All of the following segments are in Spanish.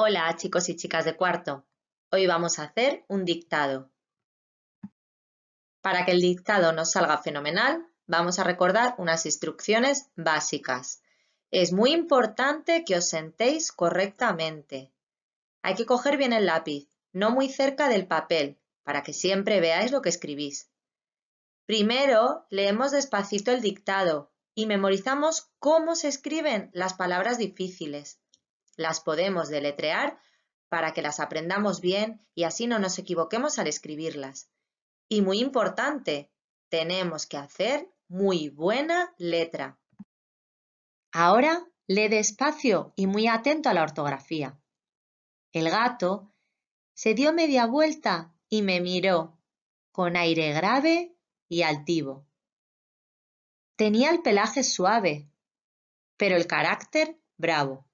Hola chicos y chicas de cuarto. Hoy vamos a hacer un dictado. Para que el dictado nos salga fenomenal, vamos a recordar unas instrucciones básicas. Es muy importante que os sentéis correctamente. Hay que coger bien el lápiz, no muy cerca del papel, para que siempre veáis lo que escribís. Primero, leemos despacito el dictado y memorizamos cómo se escriben las palabras difíciles. Las podemos deletrear para que las aprendamos bien y así no nos equivoquemos al escribirlas. Y muy importante, tenemos que hacer muy buena letra. Ahora lee despacio y muy atento a la ortografía. El gato se dio media vuelta y me miró con aire grave y altivo. Tenía el pelaje suave, pero el carácter bravo.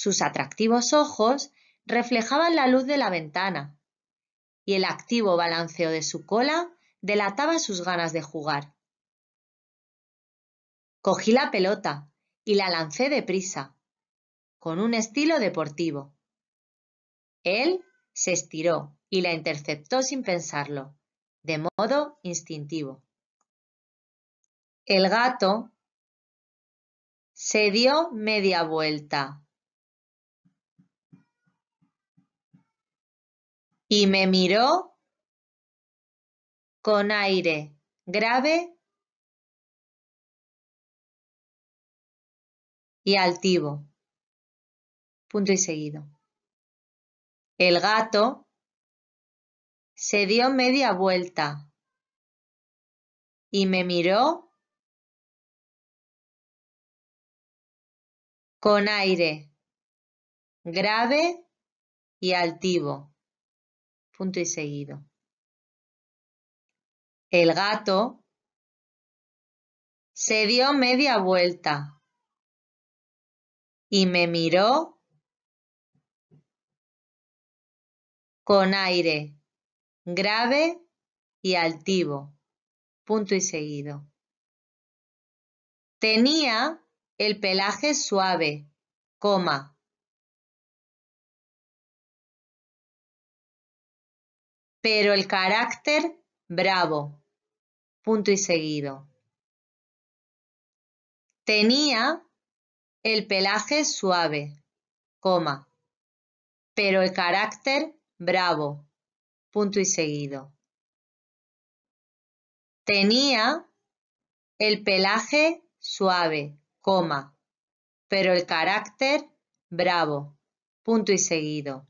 Sus atractivos ojos reflejaban la luz de la ventana, y el activo balanceo de su cola delataba sus ganas de jugar. Cogí la pelota y la lancé deprisa, con un estilo deportivo. Él se estiró y la interceptó sin pensarlo, de modo instintivo. El gato se dio media vuelta y me miró con aire grave y altivo. Punto y seguido. El gato se dio media vuelta y me miró con aire grave y altivo punto y seguido. El gato se dio media vuelta y me miró con aire grave y altivo, punto y seguido. Tenía el pelaje suave, coma, Pero el carácter, bravo. Punto y seguido. Tenía el pelaje suave, coma. Pero el carácter, bravo. Punto y seguido. Tenía el pelaje suave, coma. Pero el carácter, bravo. Punto y seguido.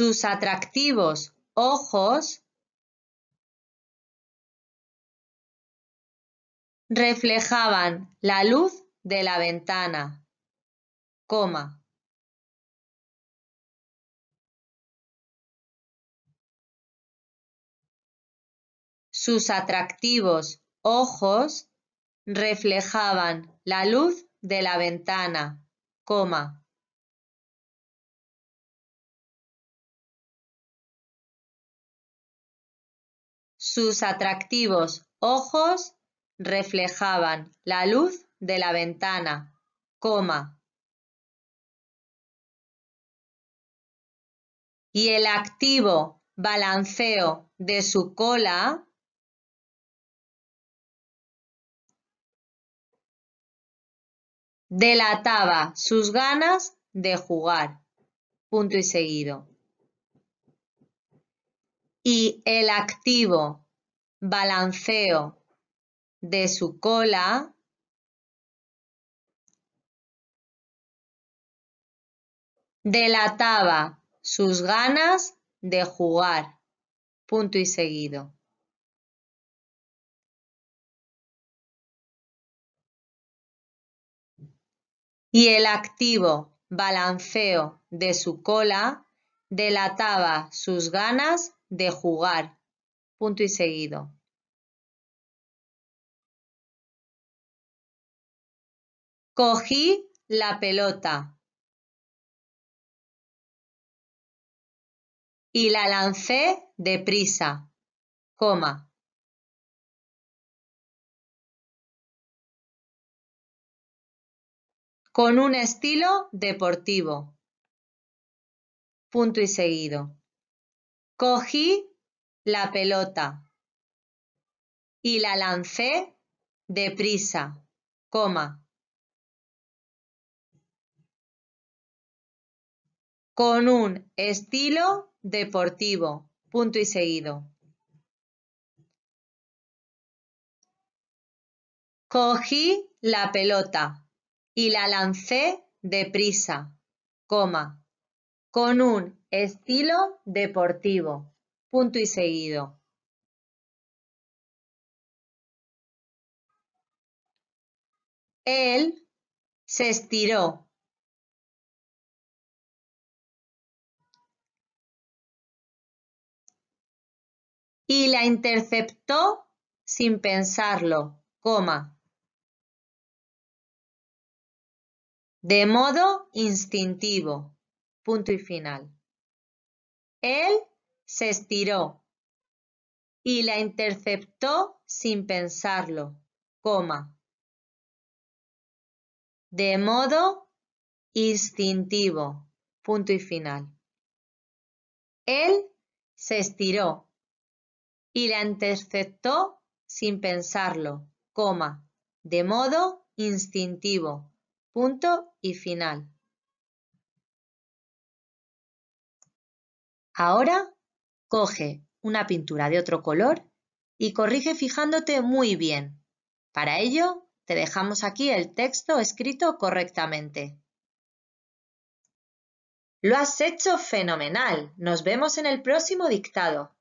sus atractivos ojos reflejaban la luz de la ventana, Sus atractivos ojos reflejaban la luz de la ventana, Sus atractivos ojos reflejaban la luz de la ventana, coma. Y el activo balanceo de su cola delataba sus ganas de jugar. Punto y seguido y el activo balanceo de su cola delataba sus ganas de jugar. Punto y seguido. Y el activo balanceo de su cola delataba sus ganas de jugar. Punto y seguido. Cogí la pelota. Y la lancé deprisa. Coma. Con un estilo deportivo. Punto y seguido. Cogí la pelota y la lancé deprisa, coma. Con un estilo deportivo, punto y seguido. Cogí la pelota y la lancé deprisa, coma, con un Estilo deportivo. Punto y seguido. Él se estiró. Y la interceptó sin pensarlo, coma. De modo instintivo. Punto y final. Él se estiró y la interceptó sin pensarlo, coma. De modo instintivo, punto y final. Él se estiró y la interceptó sin pensarlo, coma, de modo instintivo, punto y final. Ahora, coge una pintura de otro color y corrige fijándote muy bien. Para ello, te dejamos aquí el texto escrito correctamente. Lo has hecho fenomenal. Nos vemos en el próximo dictado.